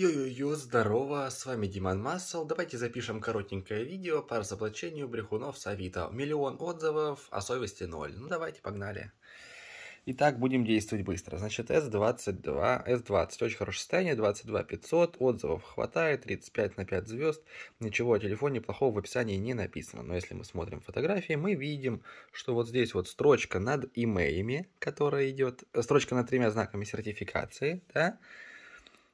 Йо-йо-йо, здорово, с вами Диман Массел. Давайте запишем коротенькое видео по разоблачению брехунов с Авито. Миллион отзывов, а совести ноль. Ну давайте, погнали. Итак, будем действовать быстро. Значит, S22, S20 очень хорошее состояние, 22 500, отзывов хватает, 35 на 5 звезд. Ничего о телефоне плохого в описании не написано. Но если мы смотрим фотографии, мы видим, что вот здесь вот строчка над имеями, которая идет, э, строчка над тремя знаками сертификации, да,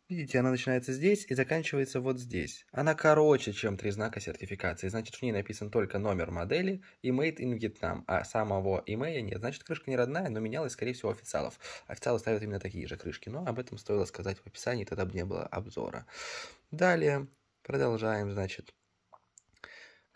Видите, она начинается здесь и заканчивается вот здесь. Она короче, чем три знака сертификации. Значит, в ней написан только номер модели и made in Vietnam, а самого имея нет. Значит, крышка не родная, но менялась, скорее всего, официалов. Официалы ставят именно такие же крышки, но об этом стоило сказать в описании, тогда бы не было обзора. Далее, продолжаем, значит.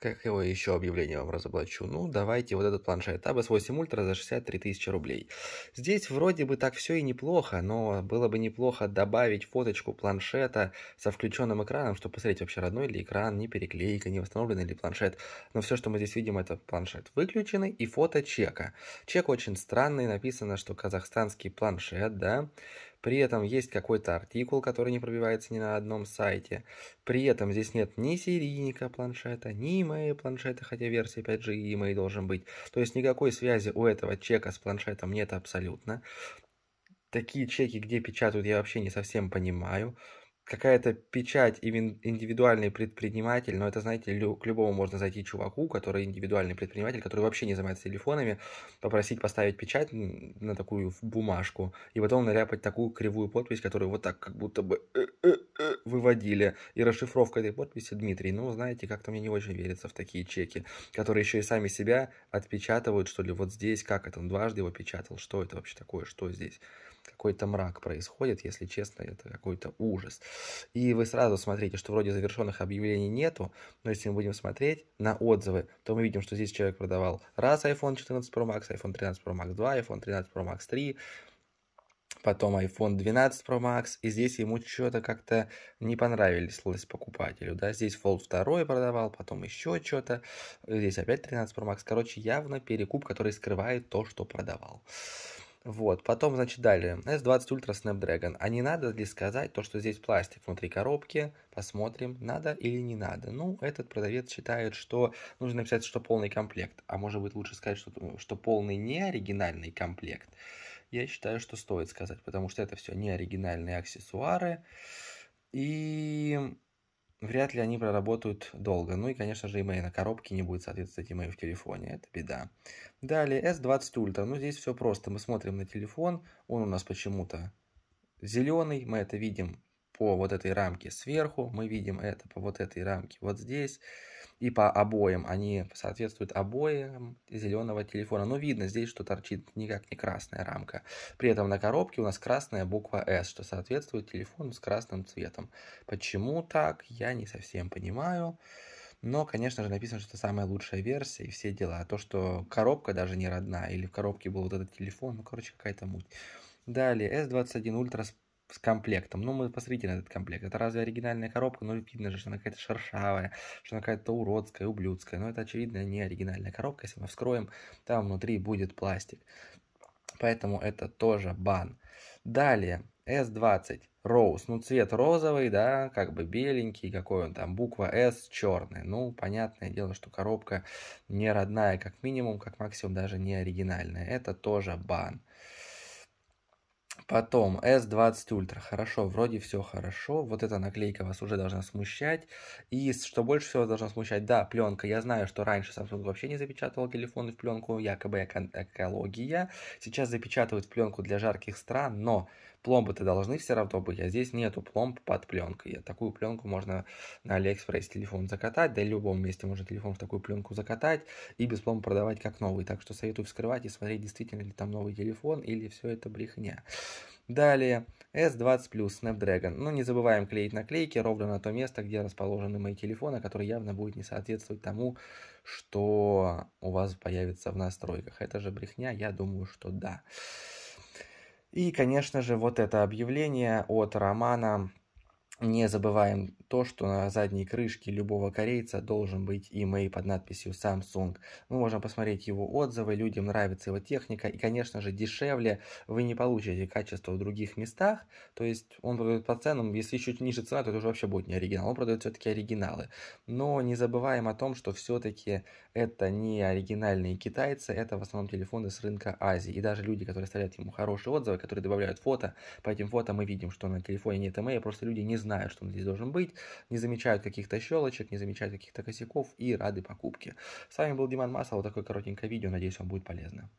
Как его еще объявление вам разоблачу? Ну, давайте вот этот планшет. Абас 8 Ультра за 63 тысячи рублей. Здесь вроде бы так все и неплохо, но было бы неплохо добавить фоточку планшета со включенным экраном, чтобы посмотреть вообще родной ли экран, не переклейка, не восстановленный ли планшет. Но все, что мы здесь видим, это планшет выключенный и фото чека. Чек очень странный, написано, что казахстанский планшет, да. При этом есть какой-то артикул, который не пробивается ни на одном сайте. При этом здесь нет ни серийника планшета, ни email планшета, хотя версии 5G и email должен быть. То есть никакой связи у этого чека с планшетом нет абсолютно. Такие чеки, где печатают, я вообще не совсем понимаю какая-то печать индивидуальный предприниматель, но это, знаете, к любому можно зайти чуваку, который индивидуальный предприниматель, который вообще не занимается телефонами, попросить поставить печать на такую бумажку, и потом наряпать такую кривую подпись, которую вот так как будто бы э, э, э, выводили. И расшифровка этой подписи Дмитрий. Ну, знаете, как-то мне не очень верится в такие чеки, которые еще и сами себя отпечатывают, что ли, вот здесь, как это, он дважды его печатал, что это вообще такое, что здесь какой-то мрак происходит, если честно, это какой-то ужас. И вы сразу смотрите, что вроде завершенных объявлений нету, но если мы будем смотреть на отзывы, то мы видим, что здесь человек продавал раз iPhone 14 Pro Max, iPhone 13 Pro Max 2, iPhone 13 Pro Max 3, потом iPhone 12 Pro Max, и здесь ему что-то как-то не понравилось покупателю, да, здесь Fold 2 продавал, потом еще что-то, здесь опять 13 Pro Max, короче, явно перекуп, который скрывает то, что продавал. Вот, потом, значит, далее. S20 Ultra Snapdragon. А не надо ли сказать то, что здесь пластик внутри коробки? Посмотрим, надо или не надо. Ну, этот продавец считает, что нужно написать, что полный комплект. А может быть, лучше сказать, что, что полный неоригинальный комплект. Я считаю, что стоит сказать, потому что это все неоригинальные аксессуары. И вряд ли они проработают долго. Ну и, конечно же, имей на коробке не будет соответствовать имей в телефоне. Это беда. Далее, S20 Ultra. Ну, здесь все просто. Мы смотрим на телефон. Он у нас почему-то зеленый. Мы это видим по вот этой рамке сверху. Мы видим это по вот этой рамке вот здесь и по обоим. Они соответствуют обоим зеленого телефона. Но ну, видно здесь, что торчит никак не красная рамка. При этом на коробке у нас красная буква S, что соответствует телефону с красным цветом. Почему так, я не совсем понимаю. Но, конечно же, написано, что это самая лучшая версия и все дела. То, что коробка даже не родная, или в коробке был вот этот телефон, ну, короче, какая-то муть. Далее, S21 Ultra с комплектом. Ну, мы посмотрите на этот комплект. Это разве оригинальная коробка? Ну, видно же, что она какая-то шершавая, что она какая-то уродская, ублюдская. Но это, очевидно, не оригинальная коробка. Если мы вскроем, там внутри будет пластик. Поэтому это тоже бан. Далее, S20 Rose. Ну, цвет розовый, да, как бы беленький, какой он там, буква S черная. Ну, понятное дело, что коробка не родная, как минимум, как максимум даже не оригинальная. Это тоже бан. Потом S20 Ultra. Хорошо, вроде все хорошо. Вот эта наклейка вас уже должна смущать. И что больше всего должна смущать, да, пленка. Я знаю, что раньше Samsung вообще не запечатывал телефоны в пленку, якобы эко экология. Сейчас запечатывают в пленку для жарких стран, но Пломбы-то должны все равно быть, а здесь нету пломб под пленкой. Такую пленку можно на Алиэкспресс телефон закатать, да и в любом месте можно телефон в такую пленку закатать и без пломб продавать как новый. Так что советую вскрывать и смотреть, действительно ли там новый телефон или все это брехня. Далее, S20 Plus Snapdragon. Но ну, не забываем клеить наклейки ровно на то место, где расположены мои телефоны, которые явно будет не соответствовать тому, что у вас появится в настройках. Это же брехня, я думаю, что да. И, конечно же, вот это объявление от романа не забываем то, что на задней крышке любого корейца должен быть имей под надписью Samsung. Мы можем посмотреть его отзывы, людям нравится его техника, и, конечно же, дешевле вы не получите качество в других местах, то есть он продает по ценам, если чуть ниже цена, то это уже вообще будет не оригинал, он продает все-таки оригиналы. Но не забываем о том, что все-таки это не оригинальные китайцы, это в основном телефоны с рынка Азии, и даже люди, которые ставят ему хорошие отзывы, которые добавляют фото, по этим фото мы видим, что на телефоне нет имея, просто люди не знают, знают, что он здесь должен быть, не замечают каких-то щелочек, не замечают каких-то косяков и рады покупке. С вами был Диман Масса, вот такое коротенькое видео, надеюсь, вам будет полезно.